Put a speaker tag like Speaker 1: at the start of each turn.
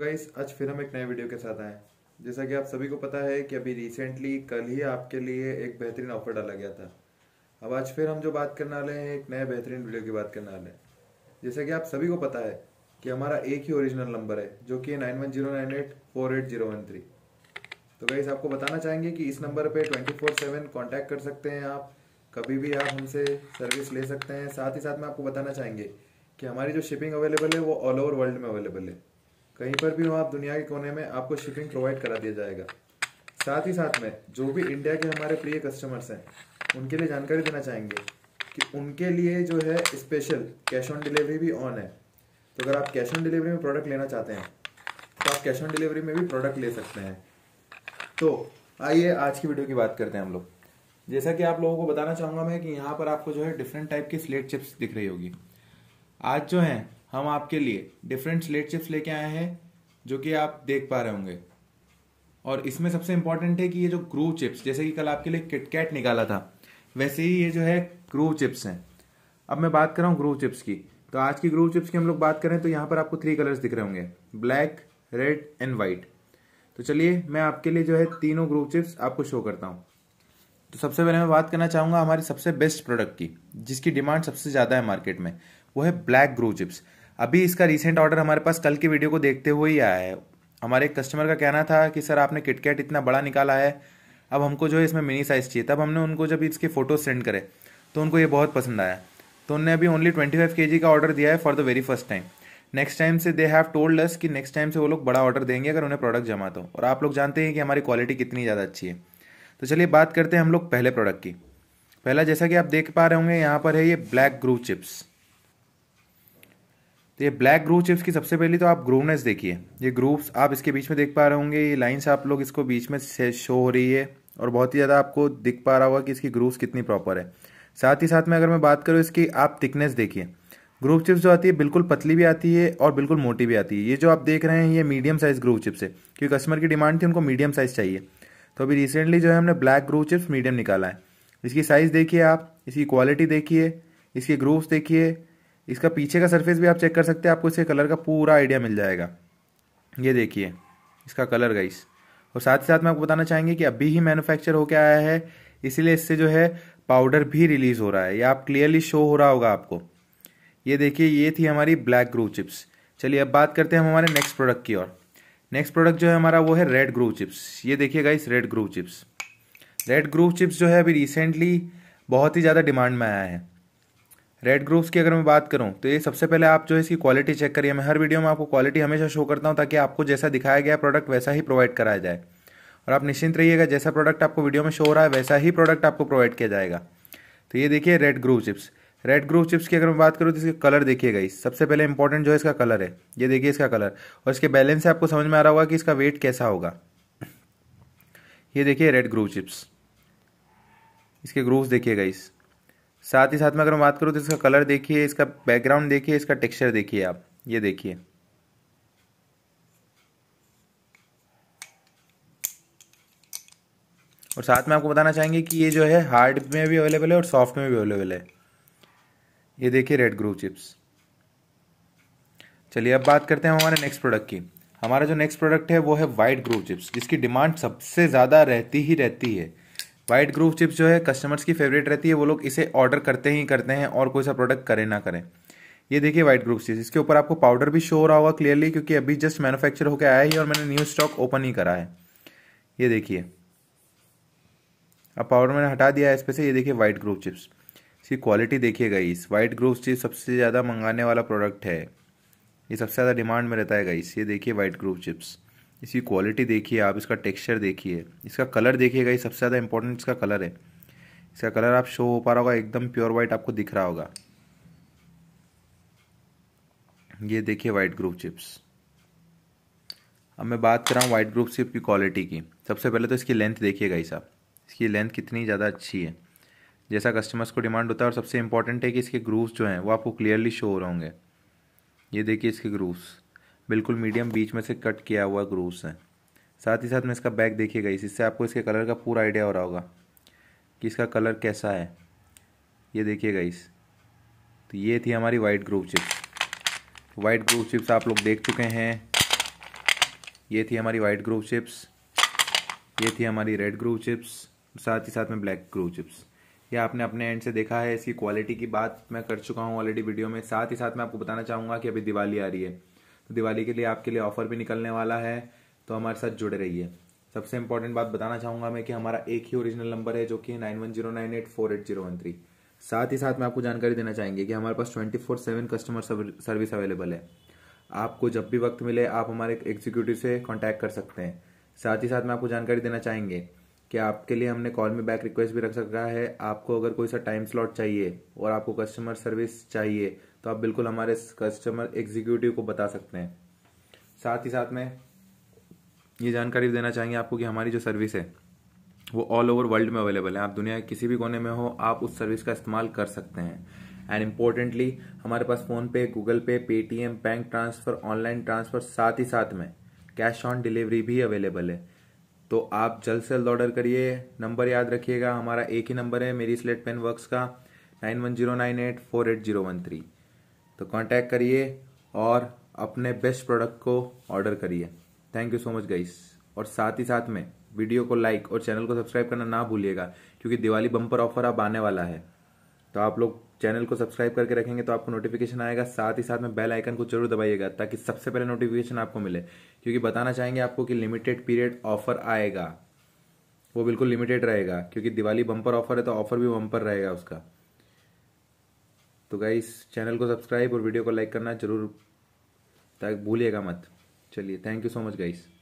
Speaker 1: guys आज फिर हम एक नए वीडियो के साथ आए जैसा कि आप सभी को पता है कि अभी रिसेंटली कल ही आपके लिए एक बेहतरीन ऑफर डाला गया था अब आज फिर हम जो बात करने वाले हैं एक नए बेहतरीन वीडियो की बात करने वाले हैं जैसा कि आप सभी को पता है कि हमारा एक ही ओरिजिनल नंबर है जो कि nine one zero nine eight four eight zero one three तो गाइस आपको बताना चाहेंगे कि इस नंबर पर ट्वेंटी फोर सेवन कॉन्टैक्ट कर सकते हैं आप कभी भी आप हमसे सर्विस ले सकते हैं साथ ही साथ में आपको बताना चाहेंगे कि हमारी जो शिपिंग अवेलेबल है वो ऑल ओवर वर्ल्ड में अवेलेबल है कहीं पर भी हो आप दुनिया के कोने में आपको शिपिंग प्रोवाइड करा दिया जाएगा साथ ही साथ में जो भी इंडिया के हमारे प्रिय कस्टमर्स हैं उनके लिए जानकारी देना चाहेंगे कि उनके लिए जो है स्पेशल कैश ऑन डिलीवरी भी ऑन है तो अगर आप कैश ऑन डिलीवरी में प्रोडक्ट लेना चाहते हैं तो आप कैश ऑन डिलीवरी में भी प्रोडक्ट ले सकते हैं तो आइए आज की वीडियो की बात करते हैं हम लोग जैसा कि आप लोगों को बताना चाहूँगा मैं कि यहाँ पर आपको जो है डिफरेंट टाइप की स्लेट चिप्स दिख रही होगी आज जो है हम आपके लिए डिफरेंट स्लेट चिप्स लेके आए हैं जो कि आप देख पा रहे होंगे और इसमें सबसे इंपॉर्टेंट है कि ये जो ग्रू चिप्स जैसे कि कल आपके लिए किटकैट निकाला था वैसे ही ये जो है ग्रू चिप्स हैं अब मैं बात कर रहा हूँ ग्रू चिप्स की तो आज की ग्रू चिप्स की हम लोग बात करें तो यहाँ पर आपको थ्री कलर्स दिख रहे होंगे ब्लैक रेड एंड वाइट तो चलिए मैं आपके लिए जो है तीनों ग्रू चिप्स आपको शो करता हूँ तो सबसे पहले मैं बात करना चाहूँगा हमारी सबसे बेस्ट प्रोडक्ट की जिसकी डिमांड सबसे ज़्यादा है मार्केट में वो है ब्लैक ग्रू चिप्स अभी इसका रिसेंट ऑर्डर हमारे पास कल की वीडियो को देखते हुए ही आया है हमारे एक कस्टमर का कहना था कि सर आपने किटकैट इतना बड़ा निकाला है अब हमको जो है इसमें मिनी साइज़ चाहिए तब हमने उनको जब इसके फ़ोटो सेंड करे तो उनको ये बहुत पसंद आया तो उनने अभी ओनली ट्वेंटी फाइव के जी का ऑर्डर दिया है for the very first time next time से दे हैव टोल्ड अस कि नेक्स्ट टाइम से वो लोग बड़ा ऑर्डर देंगे अगर उन्हें प्रोडक्ट जमा तो और आप लोग जानते हैं कि हमारी क्वालिटी कितनी ज़्यादा अच्छी है तो चलिए बात करते हैं हम लोग पहले प्रोडक्ट की पहला जैसा कि आप देख पा रहे होंगे यहाँ पर है ये ब्लैक ग्रू चिप्स तो ये ब्लैक ग्रूव चिप्स की सबसे पहली तो आप ग्रूवनेस देखिए ये ग्रूव्स आप इसके बीच में देख पा रहे होंगे ये लाइन्स आप लोग इसको बीच में शो हो रही है और बहुत ही ज़्यादा आपको दिख पा रहा होगा कि इसकी ग्रूव्स कितनी प्रॉपर है साथ ही साथ में अगर मैं बात करूँ इसकी आप थिकनेस देखिए ग्रूव चिप्स जो आती है बिल्कुल पतली भी आती है और बिल्कुल मोटी भी आती है ये जो आप देख रहे हैं ये मीडियम साइज़ ग्रूव चिप्स है क्योंकि कस्टमर की डिमांड थी उनको मीडियम साइज़ चाहिए तो अभी रिसेंटली जो है हमने ब्लैक ग्रूव चिप्स मीडियम निकाला है इसकी साइज़ देखिए आप इसकी क्वालिटी देखिए इसके ग्रूव्स देखिए इसका पीछे का सरफेस भी आप चेक कर सकते हैं आपको इसके कलर का पूरा आइडिया मिल जाएगा ये देखिए इसका कलर गाइस और साथ ही साथ में आपको बताना चाहेंगे कि अभी ही मैन्युफैक्चर होके आया है इसीलिए इससे जो है पाउडर भी रिलीज हो रहा है या आप क्लियरली शो हो रहा होगा आपको ये देखिए ये थी हमारी ब्लैक ग्रो चिप्स चलिए अब बात करते हैं हम हमारे नेक्स्ट प्रोडक्ट की ओर नेक्स्ट प्रोडक्ट जो है हमारा वो है रेड ग्रो चिप्स ये देखिए guys red grow chips red grow chips जो है अभी रिसेंटली बहुत ही ज़्यादा डिमांड में आया है रेड ग्रुप्स की अगर मैं बात करूँ तो ये सबसे पहले आप जो है इसकी क्वालिटी चेक करिए मैं हर वीडियो में आपको क्वालिटी हमेशा शो करता हूँ ताकि आपको जैसा दिखाया गया प्रोडक्ट वैसा ही प्रोवाइड कराया जाए और आप निश्चिंत रहिएगा जैसा प्रोडक्ट आपको वीडियो में शो हो रहा है वैसा ही प्रोडक्ट आपको प्रोवाइड किया जाएगा तो ये देखिए red group chips red group chips की अगर मैं बात करूँ तो इसका कलर देखिएगा इस सबसे पहले इंपॉर्टेंट जो है इसका कलर है ये देखिए इसका कलर और इसके बैलेंस से आपको समझ में आ रहा होगा कि इसका वेट कैसा होगा ये देखिए रेड ग्रुप चिप्स इसके ग्रूव्स देखिएगा इस साथ ही साथ में अगर मैं बात करूँ तो इसका कलर देखिए इसका बैकग्राउंड देखिए इसका टेक्सचर देखिए आप ये देखिए और साथ में आपको बताना चाहेंगे कि ये जो है हार्ड में भी अवेलेबल है और सॉफ्ट में भी अवेलेबल है ये देखिए रेड ग्रूव चिप्स चलिए अब बात करते हैं हमारे नेक्स्ट प्रोडक्ट की हमारा जो नेक्स्ट प्रोडक्ट है वो है वाइट ग्रूव चिप्स जिसकी डिमांड सबसे ज़्यादा रहती ही रहती है वाइट ग्रूफ चिप्स जो है कस्टमर्स की फेवरेट रहती है वो लोग इसे ऑर्डर करते ही करते हैं और कोई सा प्रोडक्ट करें ना करें ये देखिए वाइट ग्रूफ चिप्स इसके ऊपर आपको पाउडर भी शो हो रहा होगा क्लियरली क्योंकि अभी जस्ट मैनुफैक्चर होकर आया ही और मैंने न्यू स्टॉक ओपन ही करा है ये देखिए अब पाउडर मैंने हटा दिया है इस पर से ये देखिए वाइट ग्रूफ चिप्स इसकी क्वालिटी देखिए गाइस वाइट ग्रूफ चिप्स सबसे ज़्यादा मंगाने वाला प्रोडक्ट है ये सबसे ज़्यादा डिमांड में रहता है गाइस ये देखिए वाइट ग्रूव चिप्स इसकी क्वालिटी देखिए आप इसका टेक्सचर देखिए इसका कलर देखिएगा ये सबसे ज़्यादा इंपॉर्टेंट इसका कलर है इसका कलर आप शो हो पा रहा होगा एकदम प्योर वाइट आपको दिख रहा होगा ये देखिए वाइट ग्रुप चिप्स अब मैं बात कर रहा हूँ वाइट ग्रुप चिप की क्वालिटी की सबसे पहले तो इसकी लेंथ देखिएगा ही साहब इसकी लेंथ कितनी ज़्यादा अच्छी है जैसा कस्टमर्स को डिमांड होता है और सबसे इम्पॉर्टेंट है कि इसके ग्रूव्स जो हैं वो आपको क्लियरली शो हो रहे होंगे ये देखिए इसके ग्रूव्स बिल्कुल मीडियम बीच में से कट किया हुआ ग्रूव्स हैं साथ ही साथ में इसका बैक देखिएगा इससे आपको इसके कलर का पूरा आइडिया हो रहा होगा कि इसका कलर कैसा है ये देखिएगा इस तो ये थी हमारी white groove chips white groove chips आप लोग देख चुके हैं ये थी हमारी वाइट ग्रूव चिप्स ये थी हमारी रेड ग्रूव चिप्स साथ ही साथ में ब्लैक ग्रूव चिप्स ये आपने अपने एंड से देखा है इसकी क्वालिटी की बात मैं कर चुका हूँ ऑलरेडी वीडियो में साथ ही साथ मैं आपको बताना चाहूँगा कि अभी दिवाली आ रही है तो दिवाली के लिए आपके लिए ऑफर भी निकलने वाला है तो हमारे साथ जुड़े रहिए सबसे इम्पोर्टेंट बात बताना चाहूंगा मैं कि हमारा एक ही ओरिजिनल नंबर है जो कि nine one zero nine eight four eight zero one three साथ ही साथ में आपको जानकारी देना चाहेंगे कि हमारे पास twenty four seven customer service available है आपको जब भी वक्त मिले आप हमारे एग्जीक्यूटिव से कॉन्टैक्ट कर सकते हैं साथ ही साथ में आपको जानकारी देना चाहेंगे कि आपके लिए हमने कॉल में बैक रिक्वेस्ट भी रख सका है आपको अगर कोई सा टाइम स्लॉट चाहिए और आपको कस्टमर सर्विस चाहिए तो आप बिल्कुल हमारे कस्टमर एग्जीक्यूटिव को बता सकते हैं साथ ही साथ में ये जानकारी भी देना चाहेंगे आपको कि हमारी जो सर्विस है वो ऑल ओवर वर्ल्ड में अवेलेबल है आप दुनिया के किसी भी कोने में हो आप उस सर्विस का इस्तेमाल कर सकते हैं एंड इम्पोर्टेंटली हमारे पास PhonePe Google Pay Paytm bank transfer online transfer साथ ही साथ में कैश ऑन डिलीवरी भी अवेलेबल है तो आप जल्द से जल्द ऑर्डर करिए नंबर याद रखिएगा हमारा एक ही नंबर है मेरी स्लेट पेन वर्क्स का nine one zero nine eight four eight zero one three तो कांटेक्ट करिए और अपने बेस्ट प्रोडक्ट को ऑर्डर करिए thank you so much guys और साथ ही साथ में वीडियो को लाइक और चैनल को सब्सक्राइब करना ना भूलिएगा क्योंकि दिवाली बम्पर ऑफर अब आने वाला है तो आप लोग चैनल को सब्सक्राइब करके रखेंगे तो आपको नोटिफिकेशन आएगा साथ ही साथ में बेल आइकन को जरूर दबाइएगा ताकि सबसे पहले नोटिफिकेशन आपको मिले क्योंकि बताना चाहेंगे आपको कि लिमिटेड पीरियड ऑफर आएगा वो बिल्कुल लिमिटेड रहेगा क्योंकि दिवाली बम्पर ऑफर है तो ऑफर भी बम्पर रहेगा उसका तो गाइस चैनल को सब्सक्राइब और वीडियो को लाइक करना जरूर ताकि भूलिएगा मत चलिए thank you so much guys